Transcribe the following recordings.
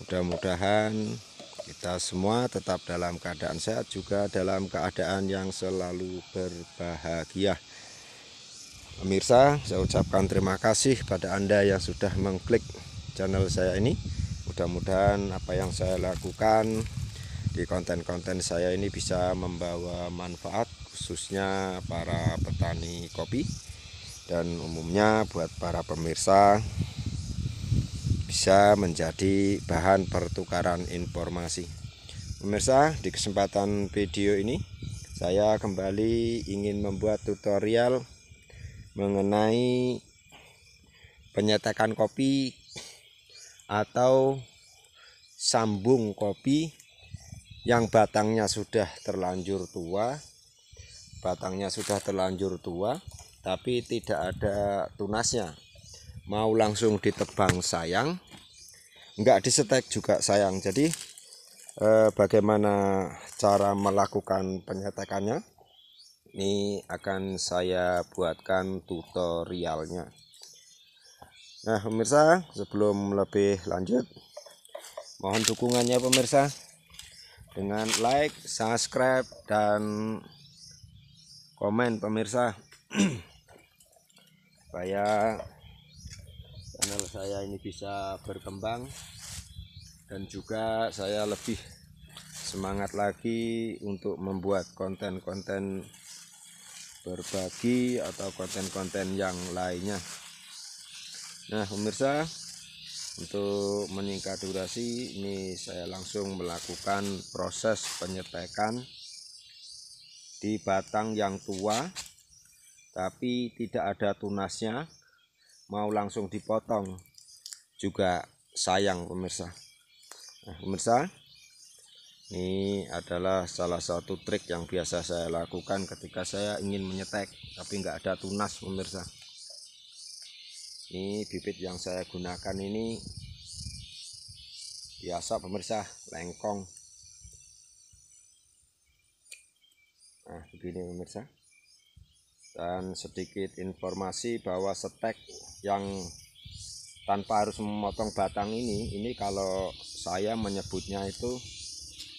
mudah-mudahan kita semua tetap dalam keadaan sehat juga dalam keadaan yang selalu berbahagia pemirsa saya ucapkan terima kasih pada anda yang sudah mengklik channel saya ini mudah-mudahan apa yang saya lakukan di konten-konten saya ini bisa membawa manfaat khususnya para petani kopi dan umumnya buat para pemirsa bisa menjadi bahan pertukaran informasi. Pemirsa, di kesempatan video ini saya kembali ingin membuat tutorial mengenai penyetakan kopi atau sambung kopi yang batangnya sudah terlanjur tua batangnya sudah terlanjur tua tapi tidak ada tunasnya mau langsung ditebang sayang nggak disetek juga sayang jadi eh, bagaimana cara melakukan penyetekannya ini akan saya buatkan tutorialnya nah pemirsa sebelum lebih lanjut mohon dukungannya pemirsa dengan like subscribe dan komen pemirsa supaya channel saya ini bisa berkembang dan juga saya lebih semangat lagi untuk membuat konten-konten berbagi atau konten-konten yang lainnya nah pemirsa untuk meningkat durasi ini saya langsung melakukan proses penyetekan di batang yang tua tapi tidak ada tunasnya mau langsung dipotong juga sayang pemirsa nah, pemirsa ini adalah salah satu trik yang biasa saya lakukan ketika saya ingin menyetek tapi nggak ada tunas pemirsa ini bibit yang saya gunakan ini biasa pemirsa lengkong nah begini pemirsa dan sedikit informasi bahwa setek yang tanpa harus memotong batang ini ini kalau saya menyebutnya itu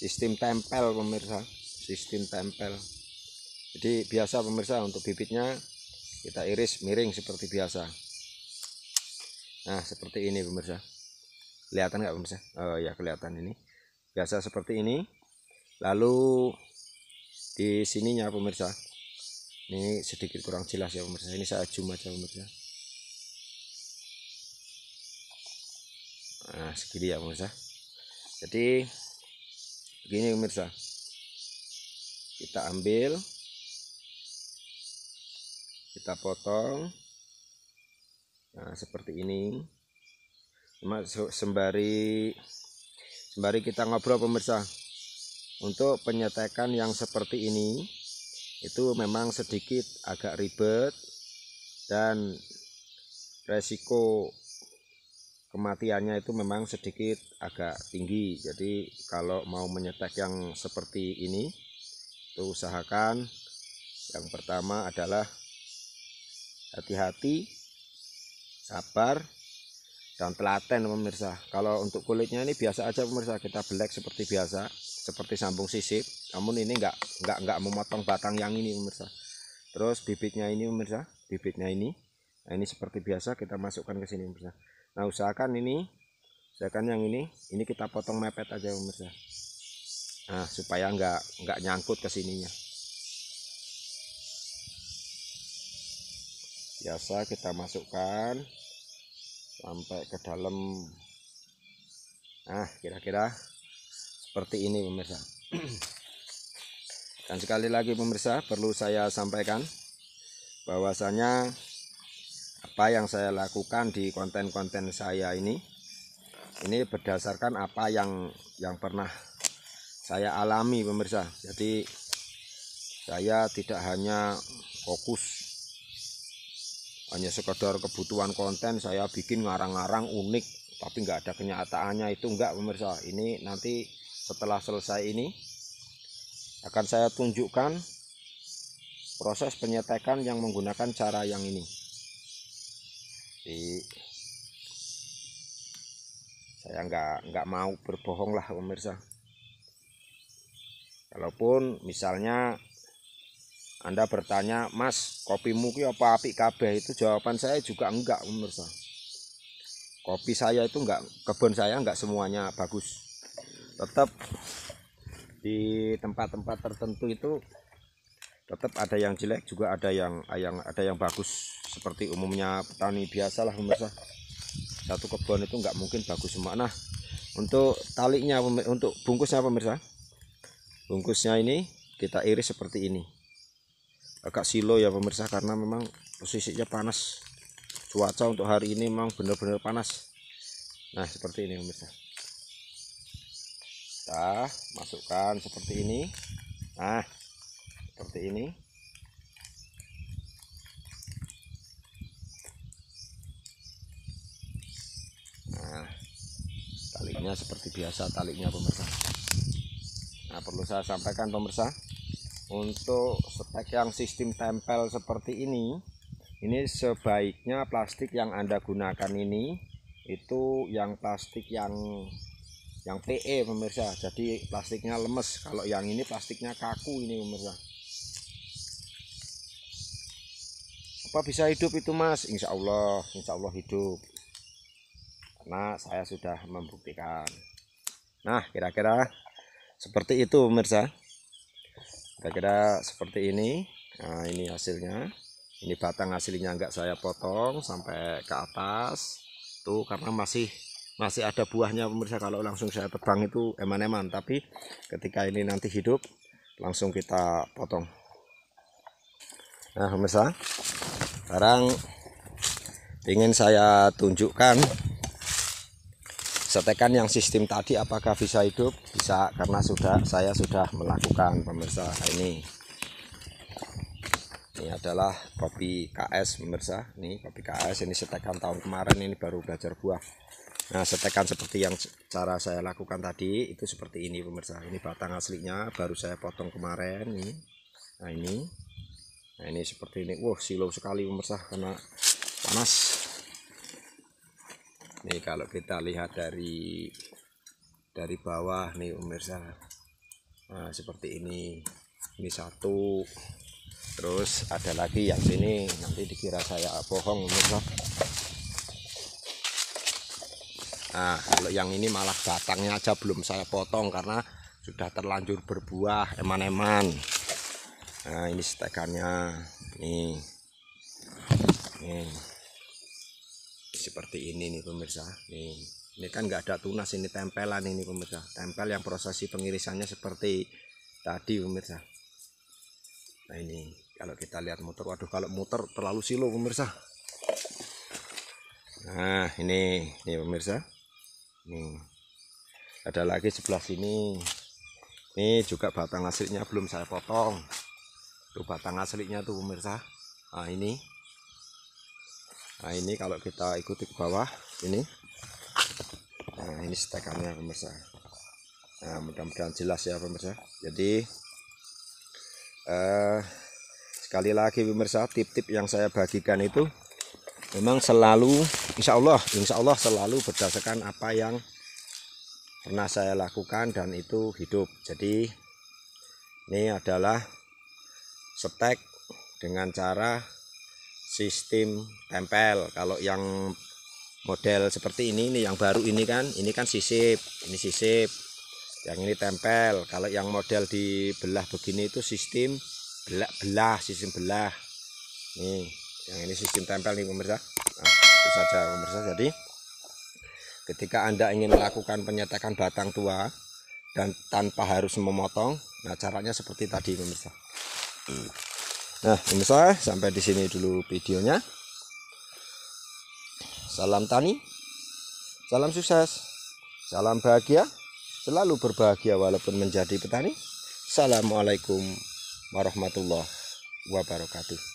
sistem tempel pemirsa sistem tempel jadi biasa pemirsa untuk bibitnya kita iris miring seperti biasa nah seperti ini pemirsa kelihatan nggak pemirsa oh ya kelihatan ini biasa seperti ini lalu di sininya pemirsa ini sedikit kurang jelas ya pemirsa ini saya zoom aja pemirsa nah segini ya pemirsa jadi begini pemirsa kita ambil kita potong nah seperti ini cuma sembari sembari kita ngobrol pemirsa untuk penyetekan yang seperti ini itu memang sedikit agak ribet dan resiko kematiannya itu memang sedikit agak tinggi jadi kalau mau menyetek yang seperti ini itu usahakan yang pertama adalah hati-hati sabar dan telaten pemirsa kalau untuk kulitnya ini biasa aja pemirsa kita belek seperti biasa seperti sambung sisip namun ini enggak enggak enggak memotong batang yang ini pemirsa terus bibitnya ini pemirsa bibitnya ini Nah, ini seperti biasa kita masukkan ke sini pemirsa. Nah, usahakan ini usahakan yang ini, ini kita potong mepet aja pemirsa. Nah, supaya nggak nggak nyangkut ke sininya. Biasa kita masukkan sampai ke dalam. Nah, kira-kira seperti ini pemirsa. Dan sekali lagi pemirsa perlu saya sampaikan bahwasanya apa yang saya lakukan di konten-konten saya ini ini berdasarkan apa yang yang pernah saya alami pemirsa jadi saya tidak hanya fokus hanya sekedar kebutuhan konten saya bikin ngarang-ngarang unik tapi nggak ada kenyataannya itu enggak pemirsa ini nanti setelah selesai ini akan saya tunjukkan proses penyetekan yang menggunakan cara yang ini tapi saya nggak nggak mau berbohong lah pemirsa kalaupun misalnya anda bertanya mas kopimu ki apa api kabeh itu jawaban saya juga enggak pemirsa kopi saya itu enggak kebun saya enggak semuanya bagus tetap di tempat-tempat tertentu itu tetap ada yang jelek juga ada yang yang ada yang bagus seperti umumnya petani biasalah pemirsa satu kebun itu nggak mungkin bagus semua nah untuk talinya untuk bungkusnya pemirsa bungkusnya ini kita iris seperti ini agak silo ya pemirsa karena memang posisinya panas cuaca untuk hari ini memang benar-benar panas nah seperti ini pemirsa kita masukkan seperti ini nah seperti ini seperti biasa taliknya pemirsa Nah perlu saya sampaikan pemirsa Untuk spek yang sistem tempel seperti ini Ini sebaiknya plastik yang Anda gunakan ini Itu yang plastik yang yang PE pemirsa jadi plastiknya lemes kalau yang ini plastiknya kaku ini pemirsa apa bisa hidup itu mas insya Allah insya Allah hidup karena saya sudah membuktikan nah kira-kira seperti itu pemirsa kira-kira seperti ini nah ini hasilnya ini batang hasilnya enggak saya potong sampai ke atas tuh karena masih masih ada buahnya pemirsa kalau langsung saya tebang itu eman-eman tapi ketika ini nanti hidup langsung kita potong nah pemirsa sekarang ingin saya tunjukkan setekan yang sistem tadi apakah bisa hidup bisa karena sudah saya sudah melakukan pemirsa nah, ini ini adalah kopi KS pemirsa ini kopi KS ini setekan tahun kemarin ini baru belajar buah nah setekan seperti yang cara saya lakukan tadi itu seperti ini pemirsa ini batang aslinya baru saya potong kemarin ini nah ini nah ini seperti ini wah silau sekali pemirsa karena panas nih kalau kita lihat dari dari bawah nih pemirsa nah, seperti ini ini satu terus ada lagi yang sini nanti dikira saya bohong pemirsa nah kalau yang ini malah batangnya aja belum saya potong karena sudah terlanjur berbuah eman-eman nah ini stekannya nih nih seperti ini nih pemirsa nih ini kan nggak ada tunas ini tempelan ini pemirsa tempel yang prosesi pengirisannya seperti tadi pemirsa nah ini kalau kita lihat motor, waduh kalau motor terlalu silo pemirsa nah ini ini pemirsa nih ada lagi sebelah sini ini juga batang aslinya belum saya potong tuh batang aslinya tuh pemirsa nah ini nah ini kalau kita ikuti ke bawah ini nah ini stekannya pemirsa nah mudah-mudahan jelas ya pemirsa jadi eh, sekali lagi pemirsa tip-tip yang saya bagikan itu memang selalu insya Allah insya Allah selalu berdasarkan apa yang pernah saya lakukan dan itu hidup jadi ini adalah stek dengan cara sistem tempel kalau yang model seperti ini ini yang baru ini kan ini kan sisip ini sisip yang ini tempel kalau yang model dibelah begini itu sistem belah belah sistem belah nih yang ini sistem tempel nih pemirsa nah, itu saja pemirsa jadi ketika anda ingin melakukan penyetakan batang tua dan tanpa harus memotong nah caranya seperti tadi pemirsa hmm. Nah, pemirsa, sampai di sini dulu videonya. Salam tani, salam sukses, salam bahagia, selalu berbahagia walaupun menjadi petani. Assalamualaikum warahmatullahi wabarakatuh.